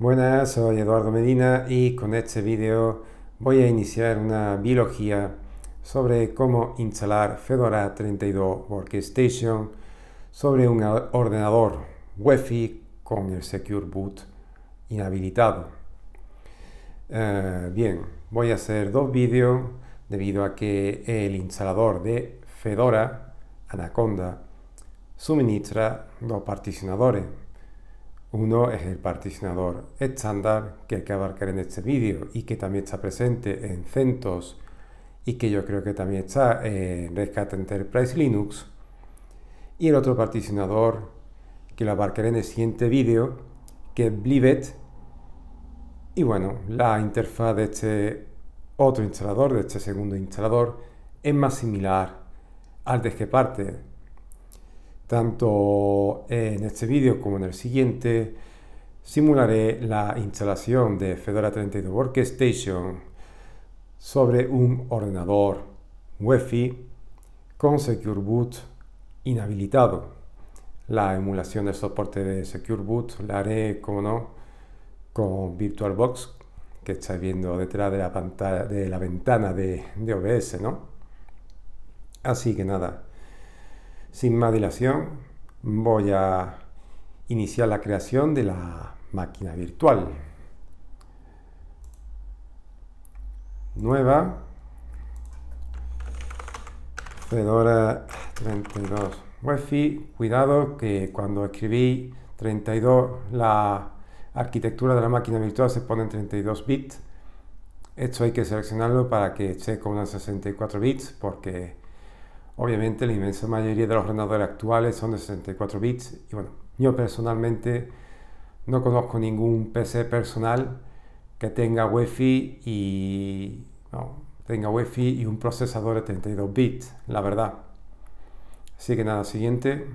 Buenas, soy Eduardo Medina y con este video voy a iniciar una biología sobre cómo instalar Fedora 32 Workstation sobre un ordenador Wifi con el Secure Boot inhabilitado. Eh, bien, voy a hacer dos vídeos debido a que el instalador de Fedora, Anaconda, suministra dos particionadores uno es el particionador estándar que hay que abarcar en este vídeo y que también está presente en CentOS y que yo creo que también está en Red Enterprise Linux. Y el otro particionador que lo abarcaré en el siguiente vídeo, que es Blivet. Y bueno, la interfaz de este otro instalador, de este segundo instalador, es más similar al de este parte tanto eh, en este vídeo como en el siguiente simularé la instalación de Fedora 32 Workstation sobre un ordenador UEFI con Secure Boot inhabilitado. La emulación del soporte de Secure Boot la haré, como no, con VirtualBox que estáis viendo detrás de la pantalla de la ventana de, de OBS, ¿no? Así que nada, sin más dilación, voy a iniciar la creación de la máquina virtual. Nueva. Fedora 32 Wi-Fi. Cuidado que cuando escribí 32 la arquitectura de la máquina virtual se pone en 32 bits. Esto hay que seleccionarlo para que esté con unas 64 bits porque Obviamente la inmensa mayoría de los ordenadores actuales son de 64 bits y bueno, yo personalmente no conozco ningún PC personal que tenga WiFi y no, tenga wi y un procesador de 32 bits, la verdad. Así que nada, siguiente.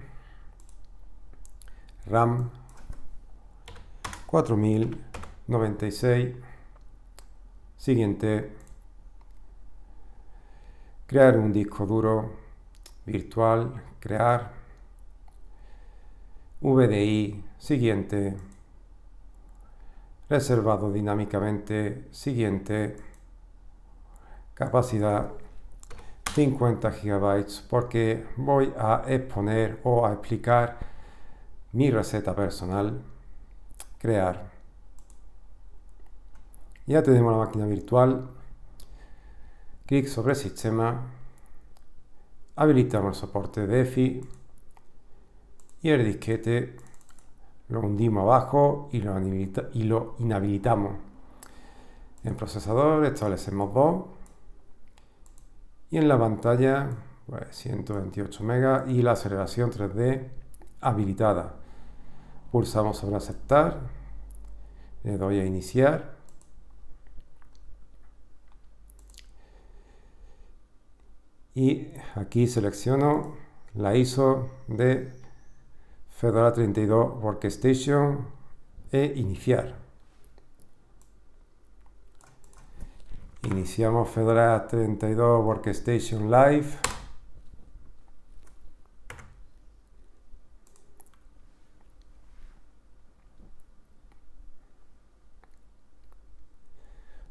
RAM 4096. Siguiente. Crear un disco duro virtual, crear, VDI, siguiente, reservado dinámicamente, siguiente, capacidad 50 GB porque voy a exponer o a explicar mi receta personal, crear. Ya tenemos la máquina virtual, clic sobre sistema, habilitamos el soporte de DeFi y el disquete lo hundimos abajo y lo, y inhabilitamos. En procesador establecemos BOM y en la pantalla 128 pues, MB y la aceleración 3D habilitada. Pulsamos sobre aceptar, le doy a iniciar y aquí selecciono la ISO de Fedora 32 Workstation e iniciar. Iniciamos Fedora 32 Workstation Live.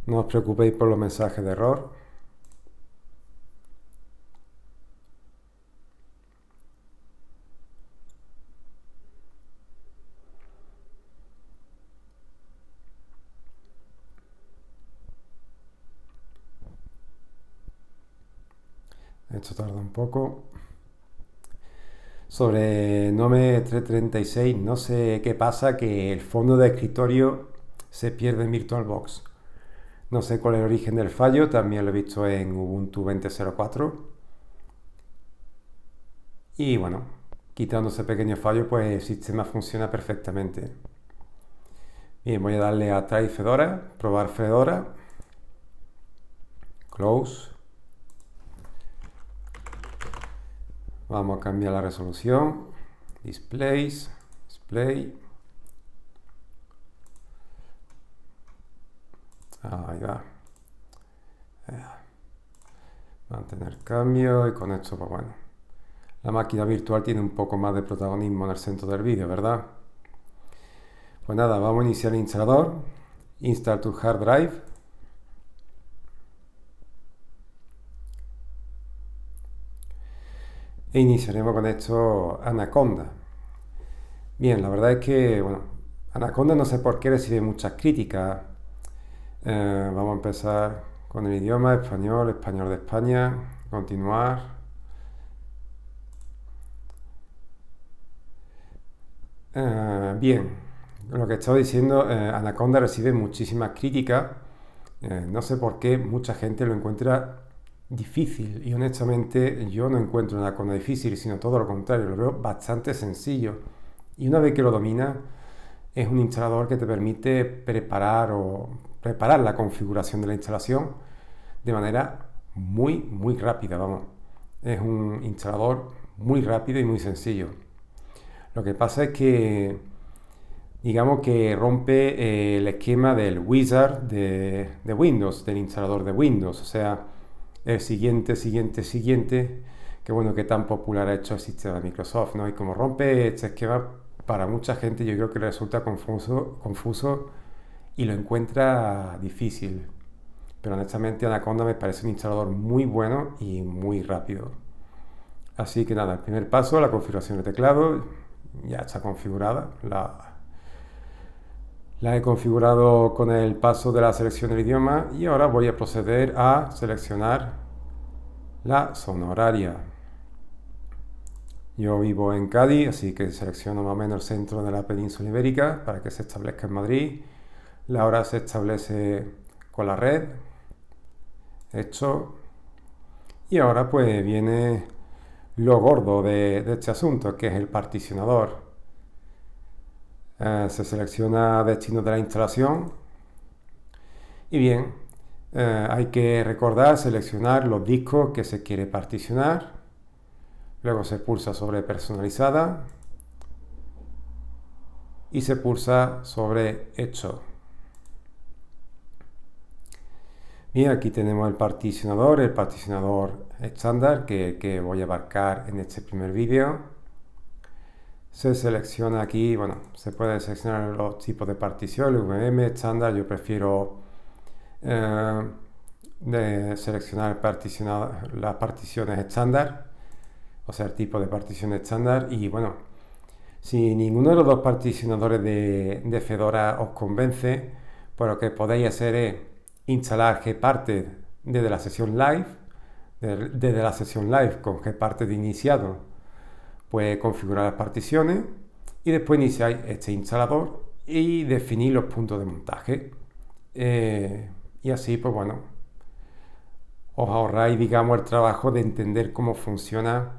No os preocupéis por los mensajes de error. tarda un poco. Sobre Nome 336, no sé qué pasa que el fondo de escritorio se pierde en VirtualBox. No sé cuál es el origen del fallo, también lo he visto en Ubuntu 20.04. Y bueno, quitando ese pequeño fallo, pues el sistema funciona perfectamente. Bien, voy a darle a Try Fedora, probar Fedora, Close, Vamos a cambiar la resolución. Displays, display. Ahí va. Mantener cambio y con esto, pues bueno. La máquina virtual tiene un poco más de protagonismo en el centro del vídeo, ¿verdad? Pues nada, vamos a iniciar el instalador. Install to hard drive. E iniciaremos con esto Anaconda. Bien, la verdad es que, bueno, Anaconda no sé por qué recibe muchas críticas. Eh, vamos a empezar con el idioma español, español de España, continuar. Eh, bien, lo que estaba diciendo, eh, Anaconda recibe muchísimas críticas. no sé por qué mucha gente lo encuentra difícil y honestamente yo no encuentro nada con difícil, sino todo lo contrario, lo veo bastante sencillo. Y una vez que lo domina es un instalador que te permite preparar o preparar la configuración de la instalación de manera muy, muy rápida, vamos. Es un instalador muy rápido y muy sencillo. Lo que pasa es que, digamos que rompe eh, el esquema del wizard de, de Windows, del instalador de Windows. O sea, el eh, siguiente, siguiente, siguiente, que bueno, que tan popular ha hecho el sistema de Microsoft, ¿no? Y como rompe este esquema, para mucha gente yo creo que le resulta confuso, confuso y lo encuentra difícil. Pero honestamente Anaconda me parece un instalador muy bueno y muy rápido. Así que nada, el primer paso, la configuración de teclado, ya está configurada, la la he configurado con el paso de la selección del idioma y ahora voy a proceder a seleccionar la zona horaria. Yo vivo en Cádiz, así que selecciono más o menos el centro de la península ibérica para que se establezca en Madrid. La hora se establece con la red. Hecho. Y ahora pues viene lo gordo de, de este asunto, que es el particionador. Eh, se selecciona destino de la instalación y bien, eh, hay que recordar seleccionar los discos que se quiere particionar, luego se pulsa sobre personalizada y se pulsa sobre hecho. Bien, aquí tenemos el particionador, el particionador estándar que, que voy a abarcar en este primer vídeo. Se selecciona aquí, bueno, se pueden seleccionar los tipos de particiones, VM, estándar, yo prefiero eh, de seleccionar las particiones estándar, o sea, el tipo de partición estándar y bueno, si ninguno de los dos particionadores de, de Fedora os convence, pues lo que podéis hacer es instalar Gparted desde la sesión live, desde la sesión live con Gparted iniciado pues configurar las particiones y después iniciáis este instalador y definir los puntos de montaje. Eh, y así, pues bueno, os ahorráis, digamos, el trabajo de entender cómo funcionan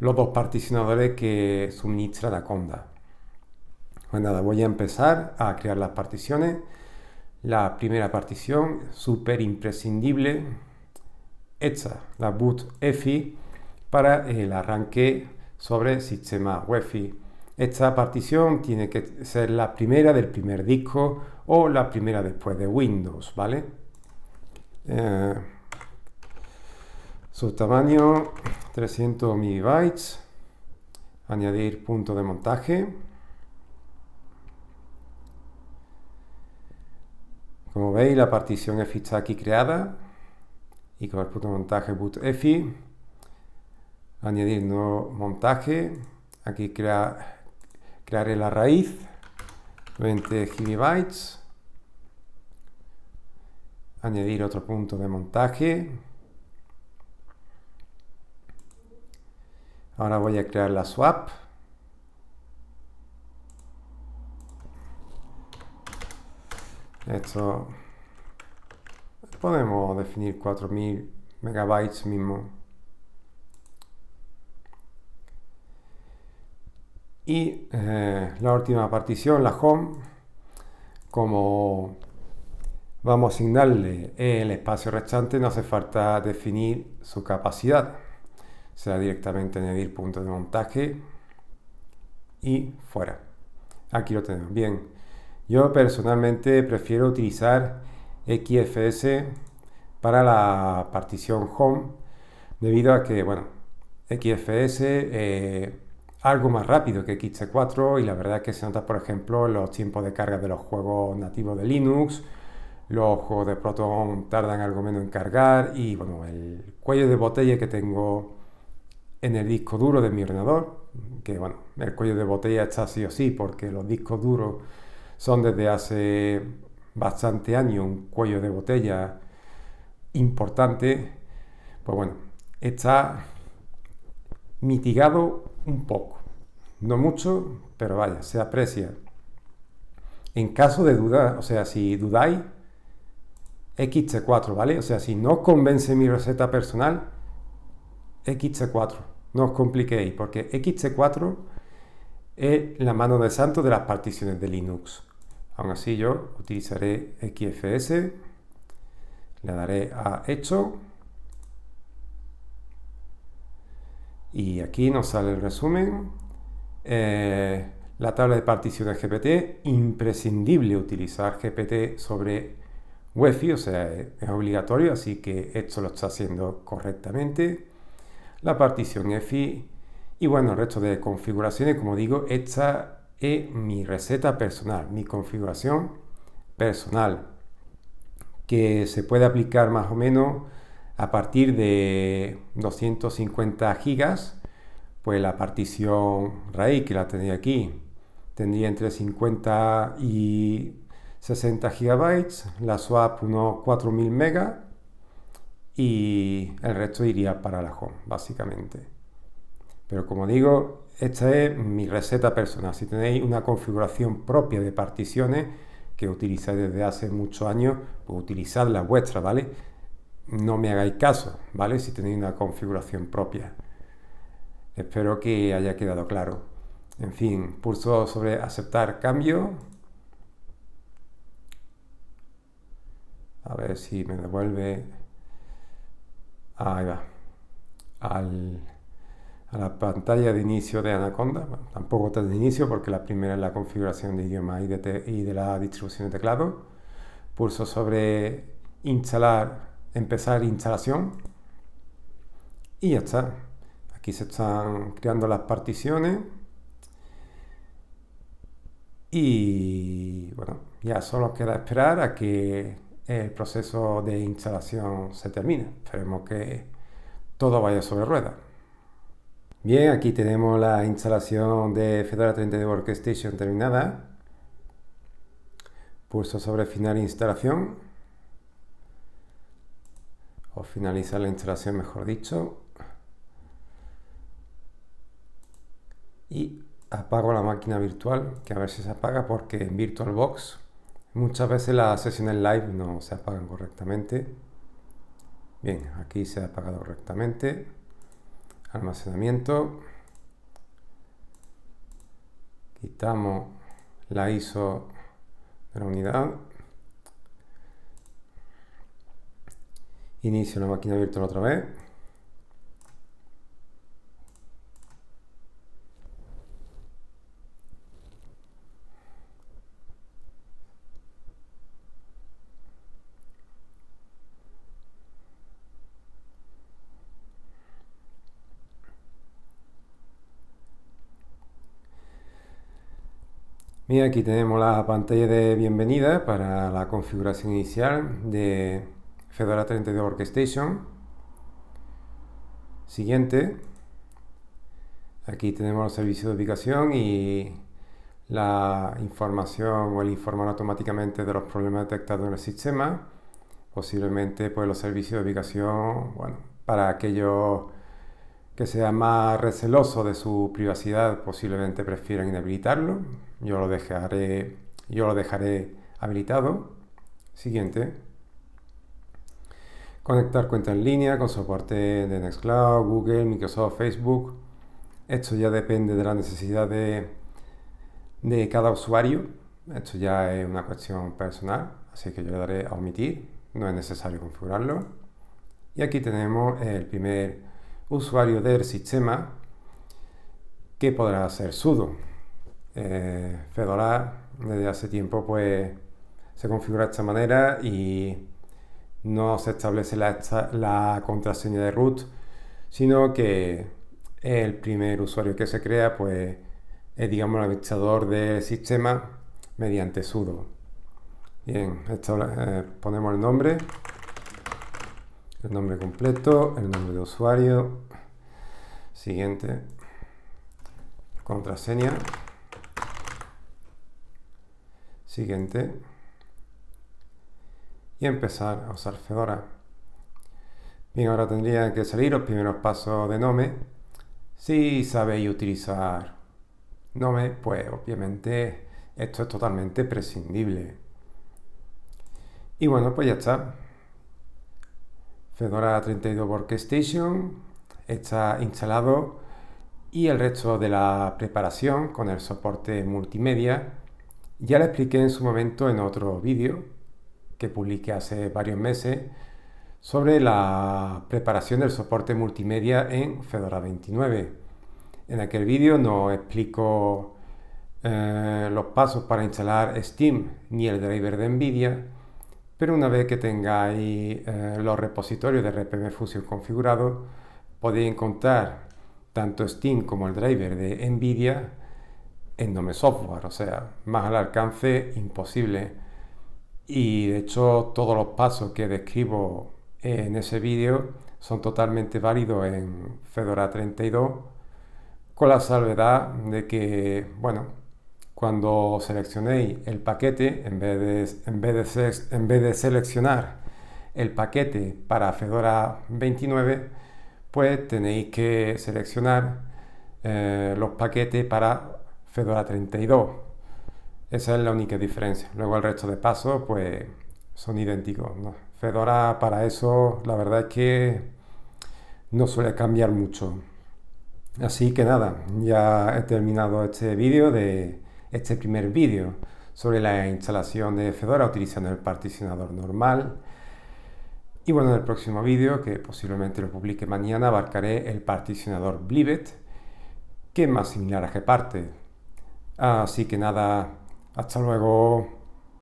los dos particionadores que suministra la conda. Pues nada, voy a empezar a crear las particiones. La primera partición, súper imprescindible, esta, la boot EFI, para el arranque sobre sistema fi Esta partición tiene que ser la primera del primer disco o la primera después de Windows, ¿vale? Eh, su tamaño 300 MB. Añadir punto de montaje. Como veis, la partición EFI está aquí creada y con el punto de montaje boot EFI añadir nuevo montaje, aquí crea, crearé la raíz, 20 gigabytes añadir otro punto de montaje, ahora voy a crear la swap, esto podemos definir 4000 megabytes mismo y eh, la última partición, la home, como vamos a asignarle el espacio restante, no hace falta definir su capacidad. Será directamente añadir punto de montaje y fuera. Aquí lo tenemos. Bien, yo personalmente prefiero utilizar XFS para la partición home debido a que, bueno, XFS... Eh, algo más rápido que xc 4 y la verdad es que se nota por ejemplo los tiempos de carga de los juegos nativos de Linux, los juegos de Proton tardan algo menos en cargar y bueno, el cuello de botella que tengo en el disco duro de mi ordenador, que bueno, el cuello de botella está sí o sí porque los discos duros son desde hace bastante año un cuello de botella importante, pues bueno, está mitigado un poco. No mucho, pero vaya, se aprecia. En caso de duda, o sea, si dudáis, XC4, ¿vale? O sea, si no convence mi receta personal, XC4. No os compliquéis, porque XC4 es la mano de santo de las particiones de Linux. Aún así yo utilizaré XFS, le daré a hecho Y aquí nos sale el resumen. Eh, la tabla de partición GPT, imprescindible utilizar GPT sobre UEFI, o sea, eh, es obligatorio, así que esto lo está haciendo correctamente. La partición EFI y bueno, el resto de configuraciones, como digo, esta es mi receta personal, mi configuración personal, que se puede aplicar más o menos a partir de 250 gigas, pues la partición raíz que la tenía aquí tendría entre 50 y 60 gigabytes, la swap unos 4000 megas y el resto iría para la home, básicamente. Pero como digo, esta es mi receta personal. Si tenéis una configuración propia de particiones que utilizáis desde hace muchos años, pues utilizad la vuestra, ¿vale? no me hagáis caso, ¿vale? Si tenéis una configuración propia. Espero que haya quedado claro. En fin, pulso sobre aceptar cambio. A ver si me devuelve. Ahí va. a la pantalla de inicio de Anaconda. tampoco está de inicio porque la primera es la configuración de idioma y de, y de la distribución de teclado. Pulso sobre instalar empezar instalación y ya está. Aquí se están creando las particiones y bueno, ya solo queda esperar a que el proceso de instalación se termine. Esperemos que todo vaya sobre ruedas. Bien, aquí tenemos la instalación de Fedora de Workstation terminada. Pulso sobre final instalación o pues finalizar la instalación, mejor dicho. Y apago la máquina virtual, que a veces se apaga porque en VirtualBox muchas veces las sesiones live no se apagan correctamente. Bien, aquí se ha apagado correctamente. Almacenamiento. Quitamos la ISO de la unidad. Inicio la máquina virtual otra vez. Mira, aquí tenemos la pantalla de bienvenida para la configuración inicial de Fedora 32 Workstation. Siguiente. Aquí tenemos los servicios de ubicación y la información o el informar automáticamente de los problemas detectados en el sistema. Posiblemente pues, los servicios de ubicación, bueno, para aquellos que sean más recelosos de su privacidad, posiblemente prefieran inhabilitarlo. Yo lo dejaré, yo lo dejaré habilitado. Siguiente conectar cuenta en línea con soporte de Nextcloud, Google, Microsoft, Facebook. Esto ya depende de la necesidad de, cada usuario. Esto ya es una cuestión personal, así que yo le daré a omitir. No es necesario configurarlo. Y aquí tenemos el primer usuario del sistema que podrá ser sudo. Eh, Fedora desde hace tiempo pues se configura de esta manera y no se establece la, contraseña de root, sino que el primer usuario que se crea, pues es digamos el administrador del sistema mediante sudo. Bien, eh, ponemos el nombre, el nombre completo, el nombre de usuario, siguiente, contraseña, siguiente empezar a usar Fedora. Bien, ahora tendrían que salir los primeros pasos de Nome. Si sabéis utilizar Nome, pues obviamente esto es totalmente prescindible. Y bueno, pues ya está. Fedora 32 Workstation está instalado y el resto de la preparación con el soporte multimedia ya lo expliqué en su momento en otro vídeo publiqué hace varios meses sobre la preparación del soporte multimedia en Fedora 29. En aquel vídeo no explico eh, los pasos para instalar Steam ni el driver de NVIDIA, pero una vez que tengáis eh, los repositorios de RPM Fusion configurados, podéis encontrar tanto Steam como el driver de NVIDIA en Nome Software, o sea, más al alcance imposible y de hecho todos los pasos que describo en ese vídeo son totalmente válidos en Fedora 32 con la salvedad de que, bueno, cuando seleccionéis el paquete, en vez de, en vez de, seleccionar el paquete para Fedora 29, pues tenéis que seleccionar eh, los paquetes para Fedora 32. Esa es la única diferencia. Luego el resto de pasos, pues, son idénticos. Fedora para eso, la verdad es que no suele cambiar mucho. Así que nada, ya he terminado este vídeo de este primer vídeo sobre la instalación de Fedora utilizando el particionador normal. Y bueno, en el próximo vídeo, que posiblemente lo publique mañana, abarcaré el particionador Blivet, que es más similar a Gparte. Así que nada, hasta luego.